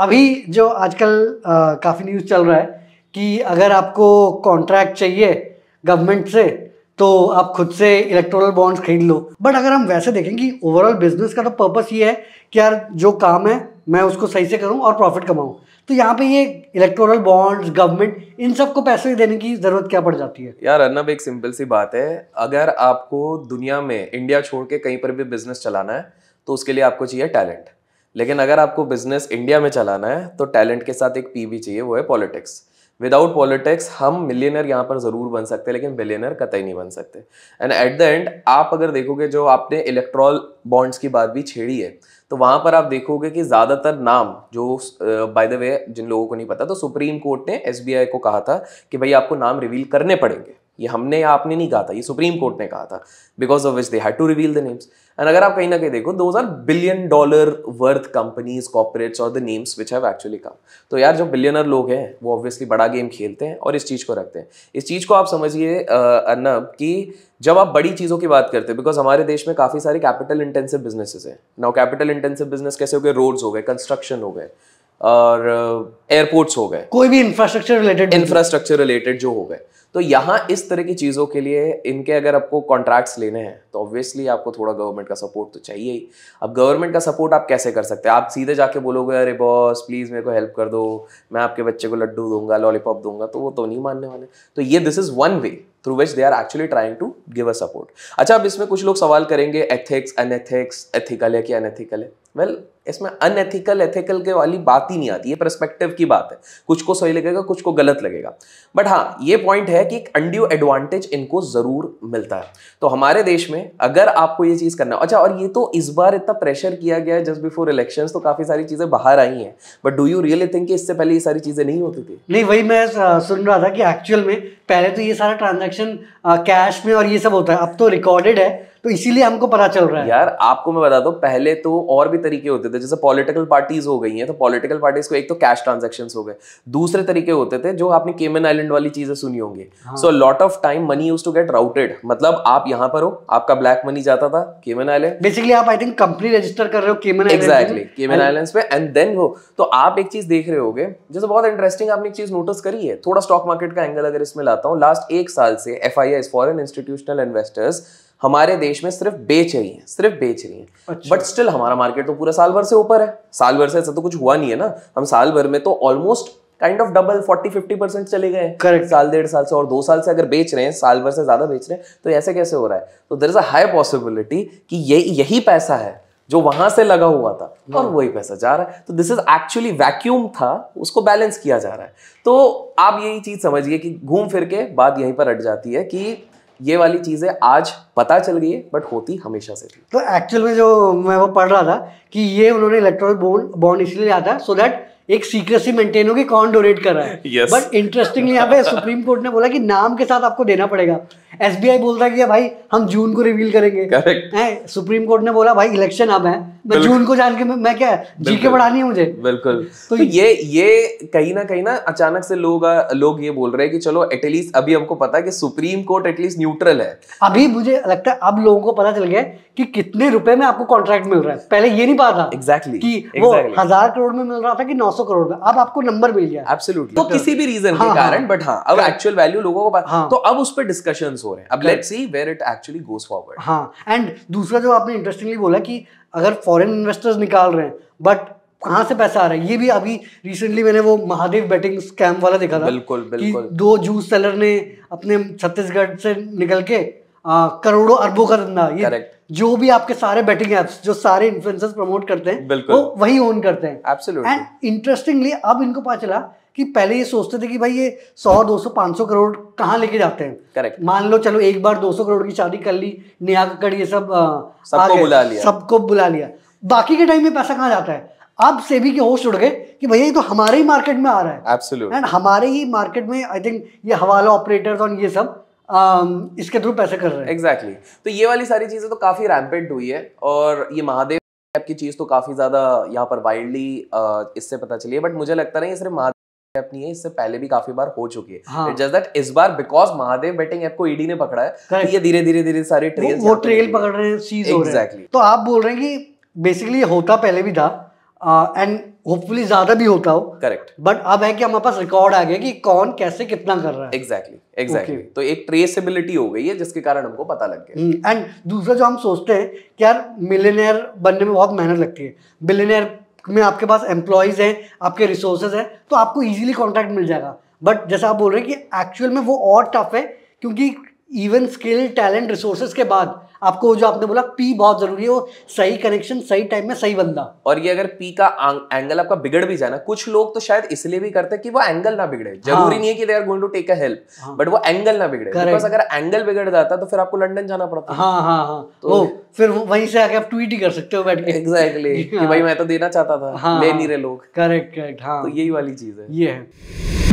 अभी जो आजकल काफ़ी न्यूज़ चल रहा है कि अगर आपको कॉन्ट्रैक्ट चाहिए गवर्नमेंट से तो आप खुद से इलेक्ट्रोनल बॉन्ड्स खरीद लो बट अगर हम वैसे देखें कि ओवरऑल बिजनेस का तो पर्पस ये है कि यार जो काम है मैं उसको सही से करूं और प्रॉफिट कमाऊं तो यहाँ पे ये इलेक्ट्रोनल बॉन्ड्स गवर्नमेंट इन सब को पैसे देने की ज़रूरत क्या पड़ जाती है यार अनब एक सिंपल सी बात है अगर आपको दुनिया में इंडिया छोड़ के कहीं पर भी बिजनेस चलाना है तो उसके लिए आपको चाहिए टैलेंट लेकिन अगर आपको बिजनेस इंडिया में चलाना है तो टैलेंट के साथ एक पी भी चाहिए वो है पॉलिटिक्स विदाउट पॉलिटिक्स हम मिलियनर यहाँ पर ज़रूर बन सकते हैं लेकिन बिलियनर कतई नहीं बन सकते एंड एट द एंड आप अगर देखोगे जो आपने इलेक्ट्रॉल बॉन्ड्स की बात भी छेड़ी है तो वहाँ पर आप देखोगे कि ज़्यादातर नाम जो बाय द वे जिन लोगों को नहीं पता तो सुप्रीम कोर्ट ने एस को कहा था कि भाई आपको नाम रिवील करने पड़ेंगे ये हमने या आपने नहीं कहा था ये सुप्रीम कोर्ट ने कहा था because of which they had to reveal the names and अगर आप कहीं ना कहीं देखो those are billion dollar worth companies corporates और the names which have actually come तो यार जो बिलियनर लोग हैं वो ऑब्वियसली बड़ा गेम खेलते हैं और इस चीज़ को रखते हैं इस चीज़ को आप समझिए अर्नब कि जब आप बड़ी चीज़ों की बात करते हैं बिकॉज हमारे देश में काफ़ी सारे कैपिटल इंटेंसिव बिजनेसेस हैं नाउ कैपिटल इंटेंसिव बिजनेस कैसे हो गए रोड्स हो गए कंस्ट्रक्शन हो गए और एयरपोर्ट्स uh, हो गए कोई भी इंफ्रास्ट्रक्चर रिलेटेड इंफ्रास्ट्रक्चर रिलेटेड जो हो गए तो यहाँ इस तरह की चीज़ों के लिए इनके अगर आपको कॉन्ट्रैक्ट्स लेने हैं तो ऑब्वियसली आपको थोड़ा गवर्नमेंट का सपोर्ट तो चाहिए ही अब गवर्नमेंट का सपोर्ट आप कैसे कर सकते हैं आप सीधे जाके बोलोगे अरे बॉस प्लीज़ मेरे को हेल्प कर दो मैं आपके बच्चे को लड्डू दूंगा लॉलीपॉप दूंगा तो वो तो नहीं मानने वाले तो ये this is one way through which they are actually trying to give a support अच्छा अब इसमें कुछ लोग सवाल करेंगे एथिक्स अनएथिक्स एथिकल है कि अनएथिकल है वेल well, इसमें अनएथिकल एथिकल के वाली बात ही नहीं आती ये परस्पेक्टिव की बात है कुछ को सही लगेगा कुछ को गलत लगेगा बट हाँ ये पॉइंट है कि एक अंड्यू एडवांटेज इनको ज़रूर मिलता है तो हमारे देश में अगर आपको ये चीज़ करना अच्छा और ये तो इस बार इतना प्रेशर किया गया है जस्ट बिफोर इलेक्शन तो काफ़ी सारी चीज़ें बाहर आई हैं but do you really think कि इससे पहले ये सारी चीज़ें नहीं होती थी नहीं वही मैं सुन रहा था कि एक्चुअल में पहले तो ये सारा ट्रांजेक्शन कैश में और ये सब होता है अब तो रिकॉर्डेड है तो इसीलिए हमको पता चल रहा है यार आपको मैं बता दू पहले तो और भी तरीके होते थे जैसे पॉलिटिकल पार्टीज हो गई हैं तो पॉलिटिकल पार्टीज को एक तो कैश ट्रांजेक्शन हो गए दूसरे तरीके होते थे जो आपने केमन आइलैंड वाली चीजें सुनी होंगी so lot of time money use to get routed मतलब आप यहाँ पर हो आपका ब्लैक मनी जाता था केमन आइलैंड बेसिकली आप आई थिंक कंपनी रजिस्टर कर रहे हो केमन एग्जैक्टली केमन आइलैंड पे एंड देन हो तो आप एक चीज देख रहे हो जैसे बहुत इंटरेस्टिंग आपने एक चीज नोटिस करी है थोड़ा स्टॉक मार्केट का एंगल अगर इसमें लाता हूँ लास्ट एक साल से F I I foreign institutional investors हमारे देश में सिर्फ बेच रही हैं सिर्फ बेच रही हैं अच्छा। बट स्टिल हमारा मार्केट तो पूरा साल भर से ऊपर है साल भर से ऐसा तो कुछ हुआ नहीं है ना हम साल भर में तो almost kind of double forty fifty percent चले गए करेक्ट साल डेढ़ साल से और दो साल से अगर बेच रहे हैं साल भर से ज्यादा बेच रहे हैं तो ऐसे कैसे हो रहा है तो there is a high possibility कि ये यही पैसा है जो वहां से लगा हुआ था हाँ। और वही पैसा जा रहा है तो दिस इज एक्चुअली वैक्यूम था उसको बैलेंस किया जा रहा है तो आप यही चीज समझिए कि घूम फिर के बात यहीं पर अट जाती है कि ये वाली चीज़ें आज पता चल गई है बट होती हमेशा से थी तो एक्चुअल में जो मैं वो पढ़ रहा था कि ये उन्होंने इलेक्ट्रॉनिक बॉन्ड बॉन्ड इसलिए लिया था सो दैट एक सीक्रेसी मेंटेन होगी कौन डोनेट कर रहा है बट इंटरेस्टिंगली यहाँ पे सुप्रीम कोर्ट ने बोला कि नाम के साथ आपको देना पड़ेगा एस बोलता है कि भाई हम जून को रिवील करेंगे है, सुप्रीम कोर्ट ने बोला भाई इलेक्शन अब है मैं जून को जान के मैं, क्या जी के बढ़ानी है मुझे बिल्कुल तो, तो ये ये कहीं ना कहीं ना अचानक से लोग लोग ये बोल रहे हैं कि चलो एटलीस्ट अभी हमको पता है कि सुप्रीम कोर्ट एटलीस्ट न्यूट्रल है अभी मुझे लगता है अब लोगों को पता चल गया कि कितने रुपए में आपको कॉन्ट्रैक्ट मिल रहा है पहले ये नहीं पता था एग्जैक्टली exactly, कि वो हजार करोड़ में मिल रहा था कि नौ सौ करोड़ में अब आपको नंबर मिल गया एब्सोल्युटली तो किसी भी रीजन हाँ, के हाँ। कारण बट हाँ अब एक्चुअल वैल्यू लोगों को हाँ, तो अब उस पर डिस्कशन हो रहे हैं अब let's see where it actually goes forward हाँ एंड दूसरा जो आपने इंटरेस्टिंगली बोला कि अगर फॉरेन इन्वेस्टर्स निकाल रहे हैं बट कहाँ से पैसा आ रहा है ये भी अभी रिसेंटली मैंने वो महादेव बेटिंग स्कैम वाला देखा था बिल्कुल बिल्कुल दो जूस सेलर ने अपने छत्तीसगढ़ से निकल के करोड़ों अरबों का धंधा ये Correct. जो भी आपके सारे बेटिंग एप्स जो सारे इन्फ्लुएंसर्स प्रमोट करते हैं वो वही ओन करते हैं एंड इंटरेस्टिंगली अब इनको पता चला कि पहले ये सोचते थे कि भाई ये 100 200 500 करोड़ कहाँ लेके जाते हैं करेक्ट मान लो चलो एक बार 200 करोड़ की शादी कर ली नेहा कक्कड़ ये सब सबको बुला लिया सबको बुला लिया बाकी के टाइम में पैसा कहाँ जाता है अब सेबी के होश उड़ गए कि भैया ये तो हमारे ही मार्केट में आ रहा है एंड हमारे ही मार्केट में आई थिंक ये हवाला ऑपरेटर्स और ये सब Um, इसके थ्रू पैसे कर रहे हैं एग्जैक्टली exactly. तो ये वाली सारी चीज़ें तो काफ़ी रैम्पेड हुई है और ये महादेव ऐप की चीज़ तो काफ़ी ज़्यादा यहाँ पर वाइडली uh, इससे पता चली है बट मुझे लगता नहीं ये सिर्फ महादेव ऐप नहीं है इससे पहले भी काफ़ी बार हो चुकी है हाँ. जस्ट दैट इस बार बिकॉज महादेव बेटिंग ऐप को ईडी ने पकड़ा है तो ये धीरे धीरे धीरे सारे ट्रेल वो, वो ट्रेल पकड़ रहे हैं हैं तो आप बोल रहे हैं कि बेसिकली होता पहले भी था एंड होपफुली ज्यादा भी होता हो करेक्ट बट अब है कि हमारे पास रिकॉर्ड आ गया कि कौन कैसे कितना कर रहा है exactly exactly, exactly exactly. okay. तो एक ट्रेसेबिलिटी हो गई है जिसके कारण हमको पता लग गया एंड hmm, दूसरा जो हम सोचते हैं कि यार मिलेनियर बनने में बहुत मेहनत लगती है बिलेनियर में आपके पास एम्प्लॉयज हैं आपके रिसोर्सेज हैं तो आपको ईजिली कॉन्टैक्ट मिल जाएगा बट जैसा आप बोल रहे हैं कि एक्चुअल में वो और टफ है क्योंकि इवन स्किल टैलेंट रिसोर्सेज के बाद आपको जो आपने बोला पी बहुत जरूरी है वो सही कनेक्शन सही टाइम में सही बंदा और ये अगर पी का एंगल आपका बिगड़ भी जाए ना कुछ लोग तो शायद इसलिए भी करते हैं कि वो एंगल ना बिगड़े हाँ। जरूरी हाँ। नहीं है कि they are going to take a help but वो एंगल ना बिगड़े बिकॉज अगर एंगल बिगड़ जाता तो फिर आपको लंडन जाना पड़ता हाँ हाँ हाँ तो फिर वहीं से आके आप ट्वीट ही कर सकते हो बैठ के एग्जैक्टली कि भाई मैं तो देना चाहता था हाँ। ले नहीं रहे लोग करेक्ट करेक्ट हाँ तो यही वाली चीज है ये है